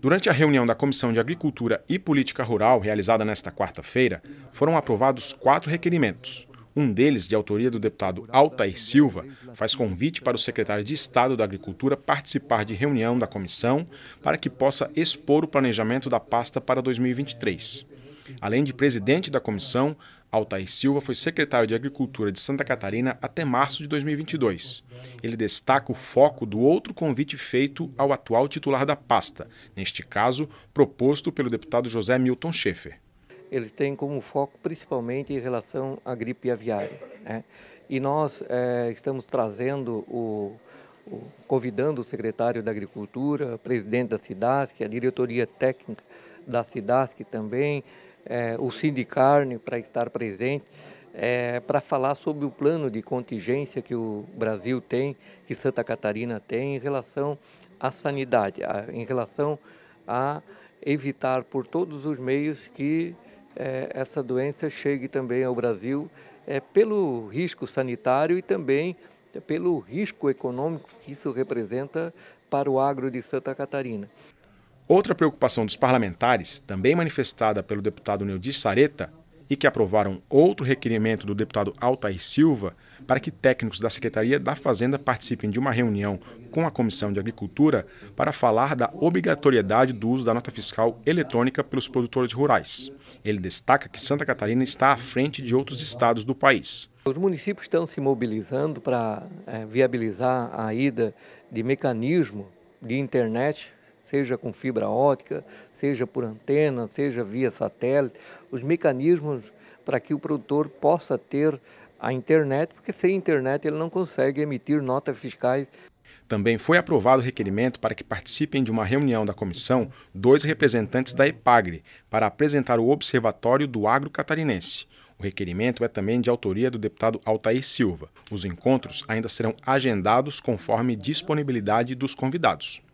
Durante a reunião da Comissão de Agricultura e Política Rural, realizada nesta quarta-feira, foram aprovados quatro requerimentos. Um deles, de autoria do deputado Altair Silva, faz convite para o secretário de Estado da Agricultura participar de reunião da comissão para que possa expor o planejamento da pasta para 2023. Além de presidente da comissão, Altair Silva foi secretário de Agricultura de Santa Catarina até março de 2022. Ele destaca o foco do outro convite feito ao atual titular da pasta, neste caso, proposto pelo deputado José Milton Schaefer. Ele tem como foco principalmente em relação à gripe aviária. Né? E nós é, estamos trazendo o, o, convidando o secretário da Agricultura, presidente da SIDASC, a diretoria técnica da SIDASC também, é, o Sindicarne para estar presente, é, para falar sobre o plano de contingência que o Brasil tem, que Santa Catarina tem em relação à sanidade, a, em relação a evitar por todos os meios que é, essa doença chegue também ao Brasil, é, pelo risco sanitário e também pelo risco econômico que isso representa para o agro de Santa Catarina. Outra preocupação dos parlamentares, também manifestada pelo deputado Neudi Sareta, e que aprovaram outro requerimento do deputado Altair Silva para que técnicos da Secretaria da Fazenda participem de uma reunião com a Comissão de Agricultura para falar da obrigatoriedade do uso da nota fiscal eletrônica pelos produtores rurais. Ele destaca que Santa Catarina está à frente de outros estados do país. Os municípios estão se mobilizando para é, viabilizar a ida de mecanismo de internet seja com fibra ótica, seja por antena, seja via satélite, os mecanismos para que o produtor possa ter a internet, porque sem internet ele não consegue emitir notas fiscais. Também foi aprovado o requerimento para que participem de uma reunião da comissão dois representantes da EPAGRE para apresentar o Observatório do Agro Catarinense. O requerimento é também de autoria do deputado Altair Silva. Os encontros ainda serão agendados conforme disponibilidade dos convidados.